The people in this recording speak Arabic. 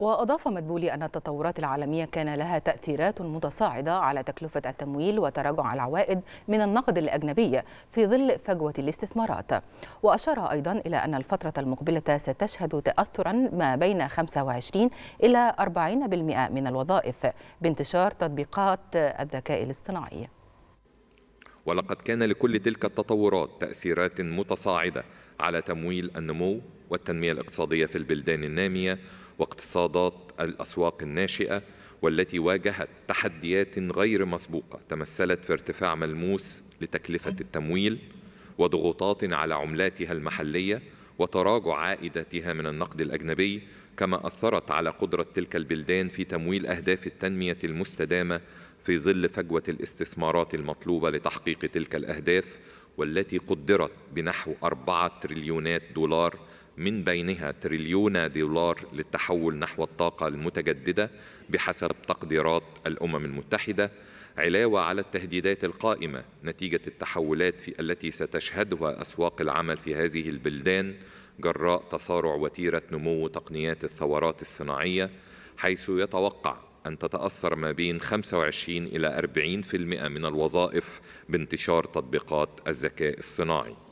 وأضاف مدبولي أن التطورات العالمية كان لها تأثيرات متصاعدة على تكلفة التمويل وتراجع العوائد من النقد الأجنبي في ظل فجوة الاستثمارات وأشار أيضا إلى أن الفترة المقبلة ستشهد تأثرا ما بين 25 إلى 40% من الوظائف بانتشار تطبيقات الذكاء الاصطناعي ولقد كان لكل تلك التطورات تأثيرات متصاعدة على تمويل النمو والتنمية الاقتصادية في البلدان النامية واقتصادات الأسواق الناشئة والتي واجهت تحديات غير مسبوقة تمثلت في ارتفاع ملموس لتكلفة التمويل وضغوطات على عملاتها المحلية وتراجع عائداتها من النقد الأجنبي كما أثرت على قدرة تلك البلدان في تمويل أهداف التنمية المستدامة في ظل فجوة الاستثمارات المطلوبة لتحقيق تلك الأهداف والتي قدرت بنحو أربعة تريليونات دولار من بينها تريليون دولار للتحول نحو الطاقة المتجددة بحسب تقديرات الأمم المتحدة علاوة على التهديدات القائمة نتيجة التحولات في التي ستشهدها أسواق العمل في هذه البلدان جراء تسارع وتيرة نمو تقنيات الثورات الصناعية حيث يتوقع أن تتأثر ما بين 25 إلى 40% من الوظائف بانتشار تطبيقات الذكاء الصناعي